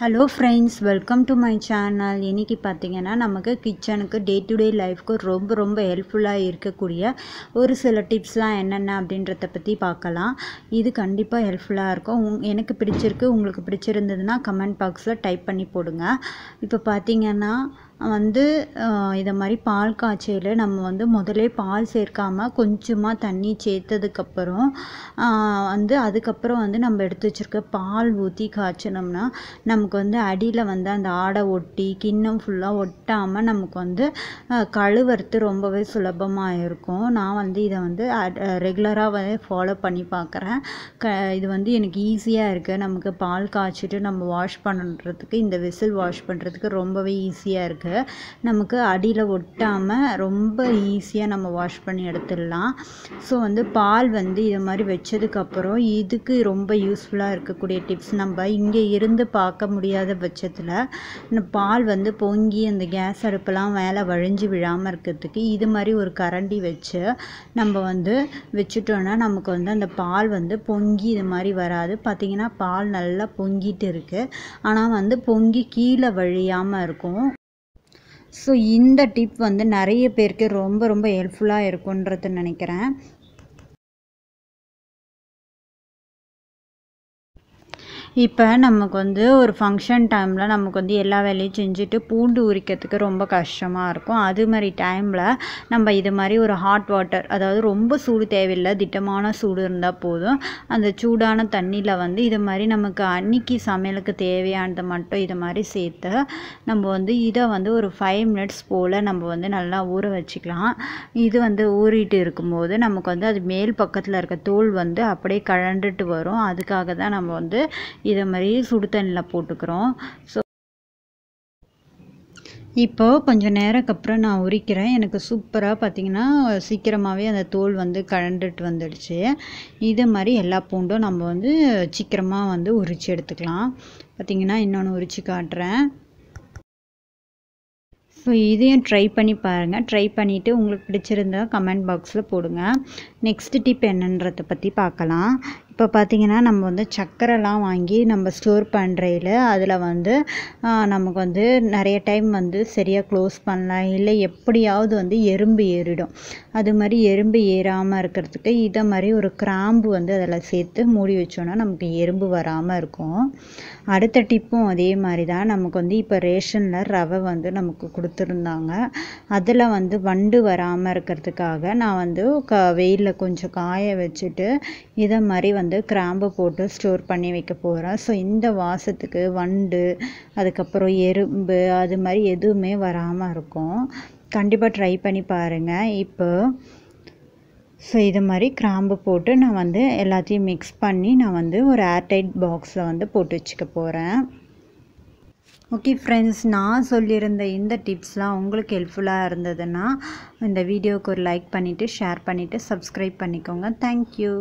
hello friends welcome to my channel இன்றைக்கி பார்த்திங்கன்னா நமக்கு கிச்சனுக்கு டே டு டே லைஃப்க்கு ரொம்ப ரொம்ப ஹெல்ப்ஃபுல்லாக இருக்கக்கூடிய ஒரு சில டிப்ஸ்லாம் என்னென்ன அப்படின்றத பற்றி பார்க்கலாம் இது கண்டிப்பாக ஹெல்ப்ஃபுல்லாக இருக்கும் உங் எனக்கு பிடிச்சிருக்கு உங்களுக்கு பிடிச்சிருந்ததுன்னா கமெண்ட் பாக்ஸில் டைப் பண்ணி போடுங்க இப்போ பார்த்திங்கன்னா வந்து இதை மாதிரி பால் காய்ச்சல் நம்ம வந்து முதலே பால் சேர்க்காமல் கொஞ்சமாக தண்ணி சேர்த்ததுக்கப்புறம் வந்து அதுக்கப்புறம் வந்து நம்ம எடுத்து வச்சுருக்க பால் ஊற்றி காய்ச்சினோம்னா நமக்கு வந்து அடியில் வந்து அந்த ஆடை ஒட்டி கிண்ணம் ஃபுல்லாக ஒட்டாமல் நமக்கு வந்து கழுவுறது ரொம்பவே சுலபமாக இருக்கும் நான் வந்து இதை வந்து ரெகுலராக வந்து ஃபாலோ பண்ணி பார்க்குறேன் க இது வந்து எனக்கு ஈஸியாக இருக்குது நமக்கு பால் காய்ச்சிட்டு நம்ம வாஷ் பண்ணுறதுக்கு இந்த விசில் வாஷ் பண்ணுறதுக்கு ரொம்பவே ஈஸியாக இருக்குது க்ளாத்து நமக்கு அடியில் ஒட்டாமல் ரொம்ப ஈஸியாக நம்ம வாஷ் பண்ணி எடுத்துடலாம் ஸோ வந்து பால் வந்து இது மாதிரி வச்சதுக்கப்புறம் இதுக்கு ரொம்ப யூஸ்ஃபுல்லாக இருக்கக்கூடிய டிப்ஸ் நம்ம இங்கே இருந்து பார்க்க முடியாத பட்சத்தில் இந்த பால் வந்து பொங்கி அந்த கேஸ் அடுப்பெல்லாம் மேலே வழிஞ்சு விழாமல் இருக்கிறதுக்கு இது மாதிரி ஒரு கரண்டி வச்சு நம்ம வந்து வச்சுட்டோன்னா நமக்கு வந்து அந்த பால் வந்து பொங்கி இது மாதிரி வராது பார்த்திங்கன்னா பால் நல்லா பொங்கிட்டு இருக்குது ஆனால் வந்து பொங்கி கீழே வழியாமல் இருக்கும் ஸோ இந்த டிப் வந்து நிறைய பேருக்கு ரொம்ப ரொம்ப ஹெல்ப்ஃபுல்லாக இருக்குன்றது நினைக்கிறேன் இப்போ நமக்கு வந்து ஒரு ஃபங்க்ஷன் டைமில் நமக்கு வந்து எல்லா வேலையும் செஞ்சுட்டு பூண்டு உரிக்கிறதுக்கு ரொம்ப கஷ்டமாக இருக்கும் அது மாதிரி டைமில் நம்ம இது மாதிரி ஒரு ஹாட் வாட்டர் அதாவது ரொம்ப சூடு தேவையில்லை திட்டமான சூடு இருந்தால் போதும் அந்த சூடான தண்ணியில் வந்து இது மாதிரி நமக்கு அன்னைக்கு சமையலுக்கு தேவையானது மட்டும் இது மாதிரி சேர்த்து நம்ம வந்து இதை வந்து ஒரு ஃபைவ் மினிட்ஸ் போல் நம்ம வந்து நல்லா ஊற வச்சுக்கலாம் இது வந்து ஊறிட்டு இருக்கும்போது நமக்கு வந்து அது மேல் பக்கத்தில் இருக்க தோல் வந்து அப்படியே கழண்டுட்டு வரும் அதுக்காக தான் நம்ம வந்து இதை மாதிரி சுடு தண்ணியில் போட்டுக்கிறோம் ஸோ இப்போ கொஞ்சம் நேரக்கு அப்புறம் நான் உரிக்கிறேன் எனக்கு சூப்பராக பார்த்திங்கன்னா சீக்கிரமாகவே அந்த தோல் வந்து கலண்டுட்டு வந்துடுச்சு இது மாதிரி எல்லா பூண்டும் நம்ம வந்து சீக்கிரமாக வந்து உரித்து எடுத்துக்கலாம் பார்த்திங்கன்னா இன்னொன்று உரித்து காட்டுறேன் ஸோ இதையும் ட்ரை பண்ணி பாருங்கள் ட்ரை பண்ணிவிட்டு உங்களுக்கு பிடிச்சிருந்தா கமெண்ட் பாக்ஸில் போடுங்க நெக்ஸ்ட் டிப் என்னன்றதை பற்றி பார்க்கலாம் இப்போ பார்த்திங்கன்னா நம்ம வந்து சக்கரைலாம் வாங்கி நம்ம ஸ்டோர் பண்ணுறையில் அதில் வந்து நமக்கு வந்து நிறைய டைம் வந்து சரியாக க்ளோஸ் பண்ணலாம் இல்லை எப்படியாவது வந்து எறும்பு ஏறிடும் அது மாதிரி எறும்பு ஏறாமல் இருக்கிறதுக்கு இதை மாதிரி ஒரு கிராம்பு வந்து அதில் சேர்த்து மூடி வச்சோன்னா நமக்கு எறும்பு வராமல் இருக்கும் அடுத்த டிப்பும் அதே மாதிரி தான் நமக்கு வந்து இப்போ ரேஷனில் ரவை வந்து நமக்கு கொடுத்துருந்தாங்க அதில் வந்து வண்டு வராமல் இருக்கிறதுக்காக நான் வந்து க வெயிலில் கொஞ்சம் காய வச்சுட்டு இதை மாதிரி வந்து வந்து கிராம்பு போட்டு ஸ்டோர் பண்ணி வைக்க போகிறேன் ஸோ இந்த வாசத்துக்கு வண்டு அதுக்கப்புறம் எறும்பு அது மாதிரி எதுவுமே வராமல் இருக்கும் கண்டிப்பாக ட்ரை பண்ணி பாருங்கள் இப்போ ஸோ இது மாதிரி கிராம்பு போட்டு நான் வந்து எல்லாத்தையும் மிக்ஸ் பண்ணி நான் வந்து ஒரு ஏர்டைட் பாக்ஸில் வந்து போட்டு வச்சுக்க போகிறேன் ஓகே ஃப்ரெண்ட்ஸ் நான் சொல்லியிருந்த இந்த டிப்ஸ்லாம் உங்களுக்கு ஹெல்ப்ஃபுல்லாக இருந்ததுன்னா இந்த வீடியோவுக்கு ஒரு லைக் பண்ணிவிட்டு ஷேர் பண்ணிவிட்டு சப்ஸ்கிரைப் பண்ணிக்கோங்க தேங்க்யூ